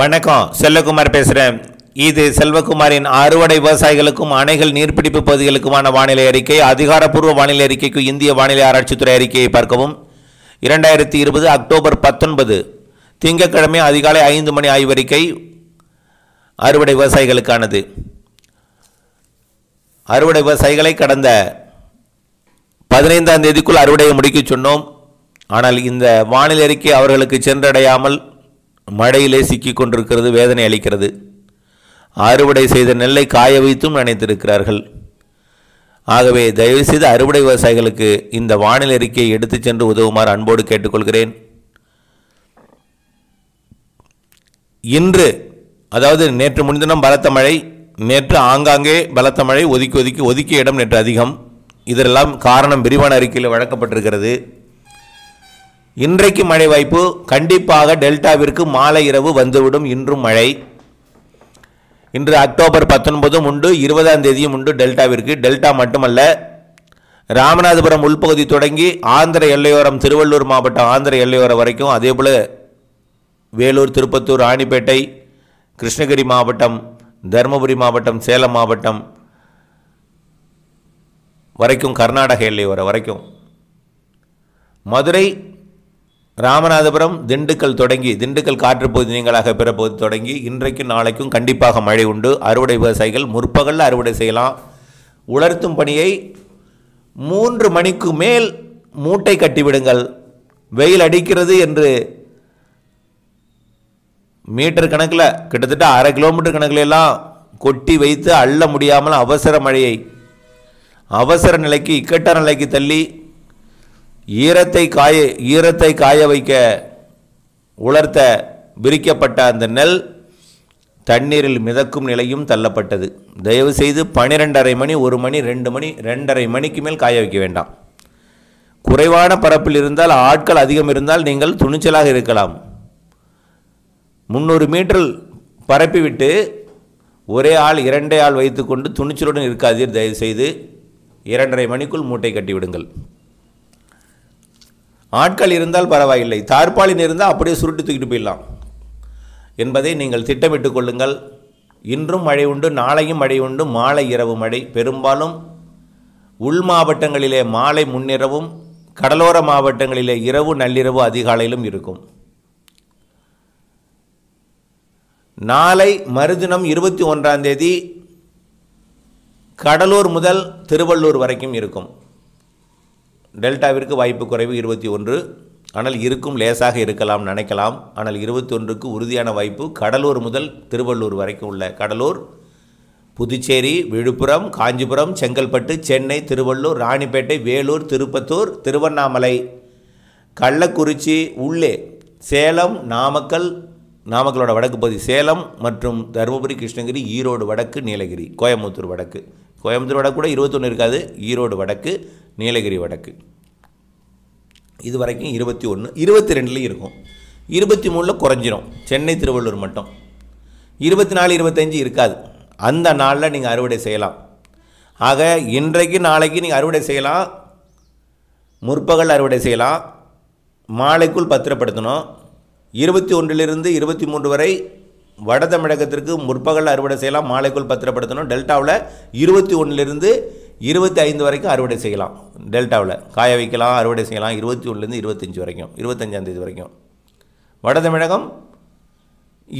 வணக்கம் செல்லகுமார் பேசுகிறேன் இது செல்வகுமாரின் அறுவடை விவசாயிகளுக்கும் அணைகள் நீர்பிடிப்பு பகுதிகளுக்குமான வானிலை அறிக்கை அதிகாரப்பூர்வ வானிலை அறிக்கைக்கு இந்திய வானிலை ஆராய்ச்சித்துறை அறிக்கையை பார்க்கவும் இரண்டாயிரத்தி இருபது அக்டோபர் பத்தொன்பது திங்கட்கிழமை அதிகாலை ஐந்து மணி ஆய்வறிக்கை அறுவடை விவசாயிகளுக்கானது அறுவடை விவசாயிகளை கடந்த பதினைந்தாம் தேதிக்குள் அறுவடையை முடிக்க சொன்னோம் ஆனால் இந்த வானிலை அறிக்கை அவர்களுக்கு சென்றடையாமல் மழையிலே சிக்கி கொண்டிருக்கிறது வேதனை அளிக்கிறது அறுவடை செய்த நெல்லை காய வைத்தும் நினைத்திருக்கிறார்கள் ஆகவே தயவுசெய்து அறுவடை விவசாயிகளுக்கு இந்த வானிலை அறிக்கையை எடுத்துச் சென்று உதவுமாறு அன்போடு கேட்டுக்கொள்கிறேன் இன்று அதாவது நேற்று முன்தினம் பலத்த மழை நேற்று ஆங்காங்கே பலத்த மழை ஒதுக்கி ஒதுக்கி ஒதுக்கிய இடம் நேற்று அதிகம் இதெல்லாம் காரணம் விரிவான அறிக்கையில் வழங்கப்பட்டிருக்கிறது இன்றைக்கு மழை வாய்ப்பு கண்டிப்பாக டெல்டாவிற்கு மாலை இரவு வந்துவிடும் இன்றும் மழை இன்று அக்டோபர் பத்தொன்பதும் உண்டு இருபதாம் தேதியும் உண்டு டெல்டாவிற்கு டெல்டா மட்டுமல்ல ராமநாதபுரம் உள்பகுதி தொடங்கி ஆந்திர எல்லையோரம் திருவள்ளூர் மாவட்டம் ஆந்திர எல்லையோரம் வரைக்கும் அதேபோல் வேலூர் திருப்பத்தூர் ராணிப்பேட்டை கிருஷ்ணகிரி மாவட்டம் தருமபுரி மாவட்டம் சேலம் மாவட்டம் வரைக்கும் கர்நாடக எல்லையோரம் வரைக்கும் மதுரை ராமநாதபுரம் திண்டுக்கல் தொடங்கி திண்டுக்கல் காற்றுப்பகுதி நீங்களாக பெறப்போது தொடங்கி இன்றைக்கும் நாளைக்கும் கண்டிப்பாக மழை உண்டு அறுவடை விவசாயிகள் முற்பகலில் அறுவடை செய்யலாம் உலர்த்தும் பணியை மூன்று மணிக்கு மேல் மூட்டை கட்டிவிடுங்கள் வெயில் அடிக்கிறது என்று மீட்டர் கணக்கில் கிட்டத்தட்ட அரை கிலோமீட்டர் கணக்கில் எல்லாம் கொட்டி வைத்து அள்ள முடியாமல் அவசர மழையை அவசர நிலைக்கு இக்கட்ட நிலைக்கு தள்ளி ஈரத்தை காய ஈரத்தை காய வைக்க உலர்த்த விரிக்கப்பட்ட அந்த நெல் தண்ணீரில் மிதக்கும் நிலையும் தள்ளப்பட்டது தயவு செய்து பனிரெண்டரை மணி ஒரு மணி ரெண்டு மணி ரெண்டரை மணிக்கு மேல் காய வைக்க வேண்டாம் குறைவான பரப்பில் இருந்தால் ஆட்கள் அதிகம் இருந்தால் நீங்கள் துணிச்சலாக இருக்கலாம் முந்நூறு மீட்டர் பரப்பிவிட்டு ஒரே ஆள் இரண்டே ஆள் வைத்துக்கொண்டு துணிச்சலுடன் இருக்காதீர் தயவு செய்து இரண்டரை மணிக்குள் மூட்டை கட்டிவிடுங்கள் ஆட்கள் இருந்தால் பரவாயில்லை தார்பாலின் இருந்தால் அப்படியே சுருட்டு தூக்கிட்டு போயிடலாம் என்பதை நீங்கள் திட்டமிட்டு கொள்ளுங்கள் இன்றும் மழை உண்டு நாளையும் மழை உண்டு மாலை இரவு மழை பெரும்பாலும் உள் மாவட்டங்களிலே மாலை முன்னிரவும் கடலோர மாவட்டங்களிலே இரவு நள்ளிரவு அதிகாலையிலும் இருக்கும் நாளை மறுதினம் இருபத்தி ஒன்றாம் தேதி கடலூர் முதல் திருவள்ளூர் வரைக்கும் இருக்கும் டெல்டாவிற்கு வாய்ப்பு குறைவு இருபத்தி ஒன்று ஆனால் இருக்கும் லேசாக இருக்கலாம் நினைக்கலாம் ஆனால் இருபத்தி ஒன்றுக்கு உறுதியான வாய்ப்பு கடலூர் முதல் திருவள்ளூர் வரைக்கும் உள்ள கடலூர் புதுச்சேரி விழுப்புரம் காஞ்சிபுரம் செங்கல்பட்டு சென்னை திருவள்ளூர் ராணிப்பேட்டை வேலூர் திருப்பத்தூர் திருவண்ணாமலை கள்ளக்குறிச்சி உள்ளே சேலம் நாமக்கல் நாமக்கலோட வடக்கு பகுதி சேலம் மற்றும் தருமபுரி கிருஷ்ணகிரி ஈரோடு வடக்கு நீலகிரி கோயம்புத்தூர் வடக்கு கோயம்புத்தூர் வடக்கு கூட இருபத்தொன்று இருக்காது ஈரோடு வடக்கு நீலகிரி வடக்கு இது வரைக்கும் இருபத்தி ஒன்று இருபத்தி ரெண்டுலேயும் இருக்கும் இருபத்தி மூணில் குறைஞ்சிரும் சென்னை திருவள்ளூர் மட்டும் இருபத்தி நாலு இருபத்தஞ்சி இருக்காது அந்த நாளில் நீங்கள் அறுவடை செய்யலாம் ஆக இன்றைக்கு நாளைக்கு நீங்கள் அறுவடை செய்யலாம் முற்பகல் அறுவடை செய்யலாம் மாலைக்குள் பத்திரப்படுத்தணும் இருபத்தி ஒன்றிலிருந்து இருபத்தி மூன்று வரை வட தமிழகத்திற்கு முற்பகல் அறுவடை செய்யலாம் மாலைக்குள் பத்திரப்படுத்தணும் டெல்டாவில் இருபத்தி ஒன்றிலிருந்து இருபத்தி ஐந்து வரைக்கும் அறுவடை செய்யலாம் டெல்டாவில் காய வைக்கலாம் அறுவடை செய்யலாம் இருபத்தி ஒன்றுலேருந்து இருபத்தஞ்சி வரைக்கும் இருபத்தஞ்சாந்தேதி வரைக்கும் வட தமிழகம்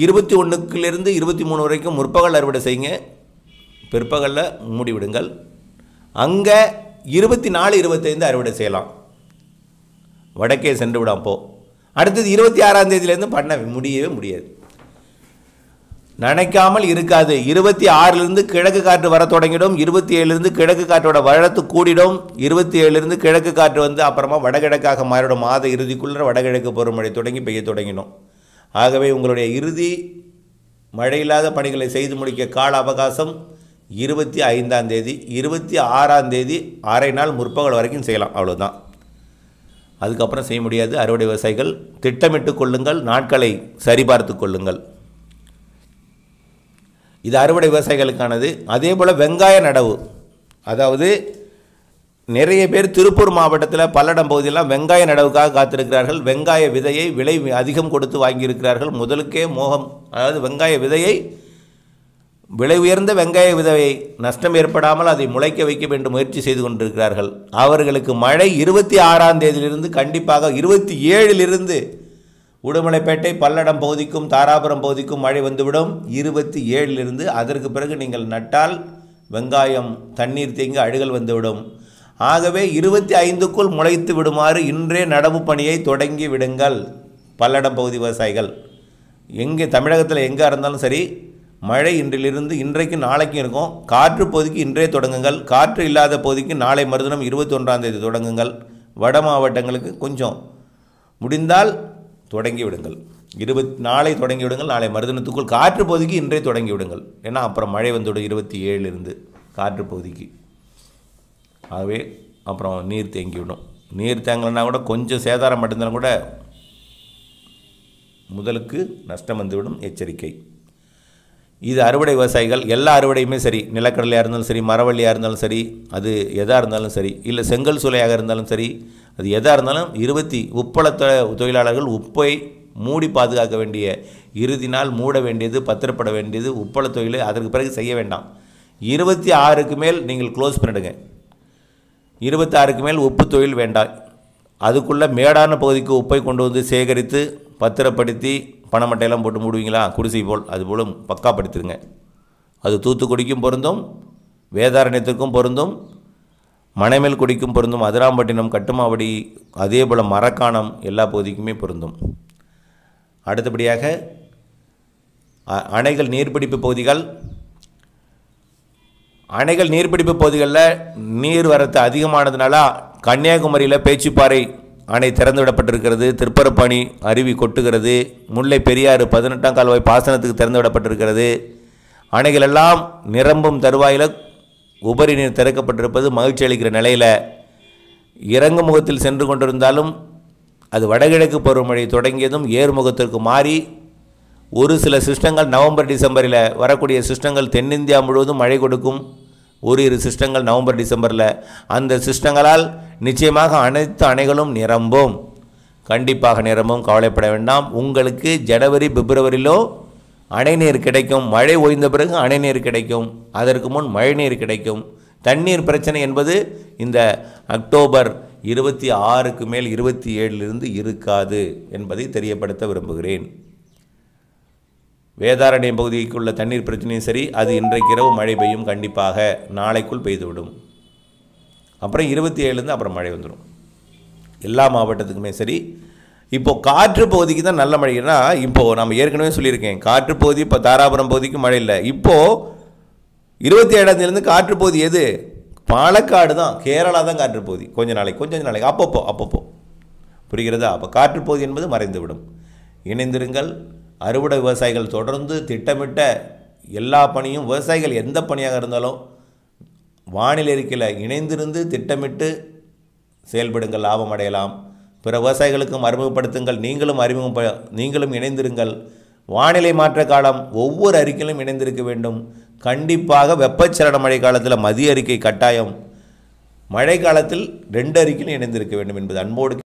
இருபத்தி ஒன்றுக்குலேருந்து இருபத்தி மூணு வரைக்கும் முற்பகல் அறுவடை செய்யுங்க பிற்பகலில் மூடிவிடுங்கள் அங்கே இருபத்தி நாலு இருபத்தைந்து அறுவடை செய்யலாம் வடக்கே சென்று விடாம் போ அடுத்தது இருபத்தி ஆறாம் தேதியிலேருந்து பண்ண முடியவே முடியாது நினைக்காமல் இருக்காது இருபத்தி ஆறிலிருந்து கிழக்கு காற்று வர தொடங்கிடும் இருபத்தி ஏழுலேருந்து கிழக்கு காற்றோட வழத்து கூடிடும் இருபத்தி ஏழுலேருந்து கிழக்கு காற்று வந்து அப்புறமா வடகிழக்காக மாறிடும் மாத இறுதிக்குள்ளே வடகிழக்கு பருவமழை தொடங்கி பெய்ய தொடங்கிடும் ஆகவே உங்களுடைய இறுதி மழையில்லாத பணிகளை செய்து முடிக்க கால அவகாசம் இருபத்தி ஐந்தாம் தேதி இருபத்தி ஆறாம் தேதி அரை நாள் முற்பகல் வரைக்கும் செய்யலாம் அவ்வளோதான் அதுக்கப்புறம் செய்ய முடியாது அறுவடை விவசாயிகள் திட்டமிட்டு கொள்ளுங்கள் நாட்களை சரிபார்த்து கொள்ளுங்கள் இது அறுவடை விவசாயிகளுக்கானது அதே போல் வெங்காய நடவு அதாவது நிறைய பேர் திருப்பூர் மாவட்டத்தில் பல்லடம் பகுதியெல்லாம் வெங்காய நடவுக்காக காத்திருக்கிறார்கள் வெங்காய விதையை விலை அதிகம் கொடுத்து வாங்கியிருக்கிறார்கள் முதலுக்கே மோகம் அதாவது வெங்காய விதையை விலை உயர்ந்த வெங்காய விதையை நஷ்டம் ஏற்படாமல் அதை முளைக்க வைக்க வேண்டும் முயற்சி செய்து கொண்டிருக்கிறார்கள் அவர்களுக்கு மழை இருபத்தி ஆறாம் தேதியிலிருந்து கண்டிப்பாக இருபத்தி ஏழிலிருந்து உடுமலைப்பேட்டை பல்லடம் பகுதிக்கும் தாராபுரம் பகுதிக்கும் மழை வந்துவிடும் இருபத்தி ஏழிலிருந்து அதற்கு பிறகு நீங்கள் நட்டால் வெங்காயம் தண்ணீர் தேங்கி அழுகல் வந்துவிடும் ஆகவே இருபத்தி ஐந்துக்குள் முளைத்து விடுமாறு இன்றே நடவு பணியை தொடங்கி விடுங்கள் பல்லடம் பகுதி விவசாயிகள் எங்கே தமிழகத்தில் எங்கே இருந்தாலும் சரி மழை இன்றிலிருந்து இன்றைக்கும் நாளைக்கும் இருக்கும் காற்று பகுதிக்கு இன்றே தொடங்குங்கள் காற்று இல்லாத பகுதிக்கு நாளை மறுதினம் இருபத்தி ஒன்றாம் தேதி தொடங்குங்கள் வட மாவட்டங்களுக்கு கொஞ்சம் முடிந்தால் தொடங்கிவிடுங்கள் இருபத் நாளை தொடங்கிவிடுங்கள் நாளை மருதனத்துக்குள் காற்று பகுதிக்கு இன்றே தொடங்கிவிடுங்கள் ஏன்னா அப்புறம் மழை வந்துவிடும் இருபத்தி ஏழுலேருந்து காற்று பகுதிக்கு ஆகவே அப்புறம் நீர் தேங்கிவிடும் நீர் தேங்கலைன்னா கூட கொஞ்சம் சேதாரம் மட்டும்தான் கூட முதலுக்கு நஷ்டம் வந்துவிடும் எச்சரிக்கை இது அறுவடை விவசாயிகள் எல்லா அறுவடையுமே சரி நிலக்கடலையாக இருந்தாலும் சரி மரவள்ளியாக இருந்தாலும் சரி அது எதாக இருந்தாலும் சரி இல்லை செங்கல் சூளையாக இருந்தாலும் சரி அது எதாக இருந்தாலும் இருபத்தி உப்பள தொழிலாளர்கள் உப்பை மூடி பாதுகாக்க வேண்டிய இறுதி நாள் மூட வேண்டியது பத்திரப்பட வேண்டியது உப்பள தொழிலை அதற்கு பிறகு செய்ய வேண்டாம் இருபத்தி ஆறுக்கு மேல் நீங்கள் க்ளோஸ் பண்ணிடுங்க இருபத்தி ஆறுக்கு மேல் உப்பு தொழில் வேண்டாம் அதுக்குள்ளே மேடான பகுதிக்கு உப்பை கொண்டு வந்து சேகரித்து பத்திரப்படுத்தி பணமட்டையெல்லாம் போட்டு மூடுவீங்களா குடிசை போல் அது போல் பக்காப்படுத்திடுங்க அது தூத்துக்குடிக்கும் பொருந்தும் வேதாரண்யத்திற்கும் பொருந்தும் மணமேல் குடிக்கும் பொருந்தும் அதிராம்பட்டினம் கட்டுமாவடி அதே போல் மரக்காணம் எல்லா பகுதிக்குமே பொருந்தும் அடுத்தபடியாக அணைகள் நீர்பிடிப்பு பகுதிகள் அணைகள் நீர்பிடிப்பு பகுதிகளில் நீர் வரத்து அதிகமானதுனால கன்னியாகுமரியில் பேச்சுப்பாறை அணை திறந்துவிடப்பட்டிருக்கிறது திருப்பரப்பணி அருவி கொட்டுகிறது முல்லை பெரியாறு பதினெட்டாம் கால்வாய் பாசனத்துக்கு திறந்து விடப்பட்டிருக்கிறது அணைகளெல்லாம் நிரம்பும் தருவாயில் உபரி நீர் திறக்கப்பட்டிருப்பது மகிழ்ச்சி அளிக்கிற நிலையில் இறங்கு முகத்தில் சென்று கொண்டிருந்தாலும் அது வடகிழக்கு பருவமழை தொடங்கியதும் ஏறுமுகத்திற்கு மாறி ஒரு சில சிஸ்டங்கள் நவம்பர் டிசம்பரில் வரக்கூடிய சிஸ்டங்கள் தென்னிந்தியா முழுவதும் மழை கொடுக்கும் ஒரு இரு சிஸ்டங்கள் நவம்பர் டிசம்பரில் அந்த சிஸ்டங்களால் நிச்சயமாக அனைத்து அணைகளும் நிரம்பும் கண்டிப்பாக நிரம்பும் கவலைப்பட வேண்டாம் உங்களுக்கு ஜனவரி பிப்ரவரியிலோ அணை நீர் கிடைக்கும் மழை ஓய்ந்த பிறகு அணை நீர் கிடைக்கும் அதற்கு முன் மழை நீர் கிடைக்கும் தண்ணீர் பிரச்சனை என்பது இந்த அக்டோபர் இருபத்தி ஆறுக்கு மேல் இருபத்தி ஏழிலிருந்து இருக்காது என்பதை தெரியப்படுத்த விரும்புகிறேன் வேதாரண்யம் பகுதிக்குள்ள தண்ணீர் பிரச்சனையும் சரி அது இன்றைக்கு இரவு மழை பெய்யும் கண்டிப்பாக நாளைக்குள் பெய்துவிடும் அப்புறம் இருபத்தி ஏழுலேருந்து அப்புறம் மழை வந்துடும் எல்லா மாவட்டத்துக்குமே சரி இப்போது காற்று பகுதிக்கு தான் நல்ல மழைனா இப்போது நம்ம ஏற்கனவே சொல்லியிருக்கேன் காற்று பகுதி இப்போ தாராபுரம் பகுதிக்கு மழை இல்லை இப்போது இருபத்தி ஏழாந்தேருந்து காற்று பகுதி எது பாலக்காடு தான் கேரளா தான் காற்று பகுதி கொஞ்சம் நாளைக்கு கொஞ்சம் நாளைக்கு அப்பப்போ அப்பப்போ புரிகிறதா அப்போ காற்று பகுதி என்பது மறைந்துவிடும் இணைந்திருங்கள் அறுவடை விவசாயிகள் தொடர்ந்து திட்டமிட்ட எல்லா பணியும் விவசாயிகள் எந்த பணியாக இருந்தாலும் வானிலை அறிக்கையில் இணைந்திருந்து திட்டமிட்டு செயல்படுங்கள் லாபம் அடையலாம் பிற விவசாயிகளுக்கும் அறிமுகப்படுத்துங்கள் நீங்களும் அறிமுகம் நீங்களும் இணைந்திருங்கள் வானிலை மாற்ற காலம் ஒவ்வொரு அறிக்கையிலும் இணைந்திருக்க வேண்டும் கண்டிப்பாக வெப்பச்சலன மழை காலத்தில் மதிய அறிக்கை கட்டாயம் மழை காலத்தில் ரெண்டு அறிக்கையிலும் இணைந்திருக்க வேண்டும் என்பது அன்போடு